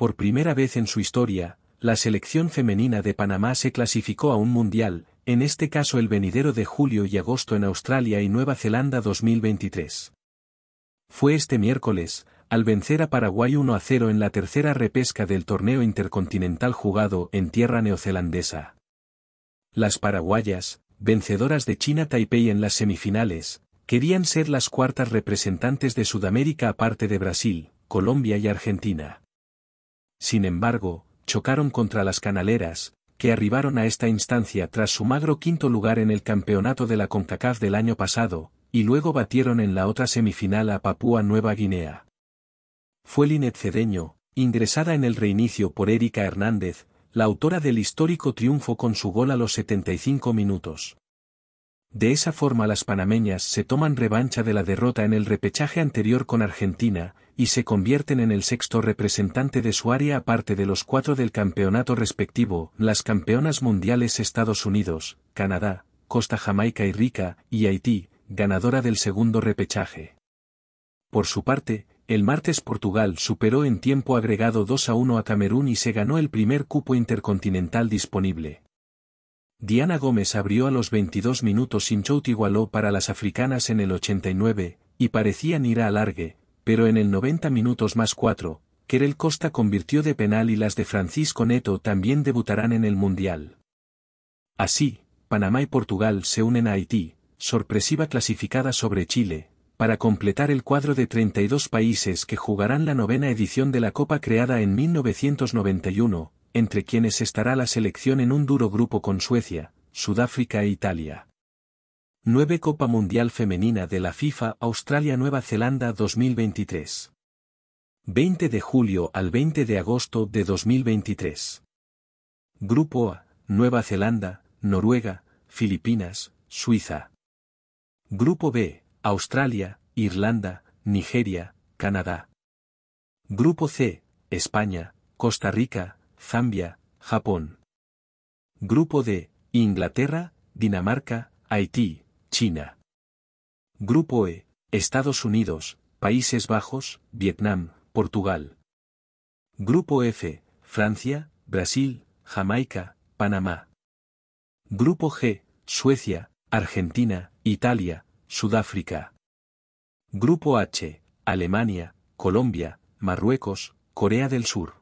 Por primera vez en su historia, la selección femenina de Panamá se clasificó a un mundial, en este caso el venidero de julio y agosto en Australia y Nueva Zelanda 2023. Fue este miércoles, al vencer a Paraguay 1 0 en la tercera repesca del torneo intercontinental jugado en tierra neozelandesa. Las paraguayas, vencedoras de China Taipei en las semifinales, querían ser las cuartas representantes de Sudamérica aparte de Brasil, Colombia y Argentina. Sin embargo, chocaron contra las canaleras, que arribaron a esta instancia tras su magro quinto lugar en el campeonato de la CONCACAF del año pasado, y luego batieron en la otra semifinal a Papúa Nueva Guinea. Fue Linet Cedeño, ingresada en el reinicio por Erika Hernández, la autora del histórico triunfo con su gol a los 75 minutos. De esa forma las panameñas se toman revancha de la derrota en el repechaje anterior con Argentina, y se convierten en el sexto representante de su área aparte de los cuatro del campeonato respectivo, las campeonas mundiales Estados Unidos, Canadá, Costa Jamaica y Rica, y Haití, ganadora del segundo repechaje. Por su parte, el martes Portugal superó en tiempo agregado 2 a 1 a Camerún y se ganó el primer cupo intercontinental disponible. Diana Gómez abrió a los 22 minutos sin igualó para las africanas en el 89, y parecían ir a alargue, pero en el 90 minutos más 4, Kerel Costa convirtió de penal y las de Francisco Neto también debutarán en el Mundial. Así, Panamá y Portugal se unen a Haití, sorpresiva clasificada sobre Chile, para completar el cuadro de 32 países que jugarán la novena edición de la Copa creada en 1991, entre quienes estará la selección en un duro grupo con Suecia, Sudáfrica e Italia. 9 Copa Mundial Femenina de la FIFA Australia-Nueva Zelanda 2023. 20 de julio al 20 de agosto de 2023. Grupo A, Nueva Zelanda, Noruega, Filipinas, Suiza. Grupo B, Australia, Irlanda, Nigeria, Canadá. Grupo C, España, Costa Rica, Zambia, Japón. Grupo D, Inglaterra, Dinamarca, Haití, China. Grupo E, Estados Unidos, Países Bajos, Vietnam, Portugal. Grupo F, Francia, Brasil, Jamaica, Panamá. Grupo G, Suecia, Argentina, Italia, Sudáfrica. Grupo H, Alemania, Colombia, Marruecos, Corea del Sur.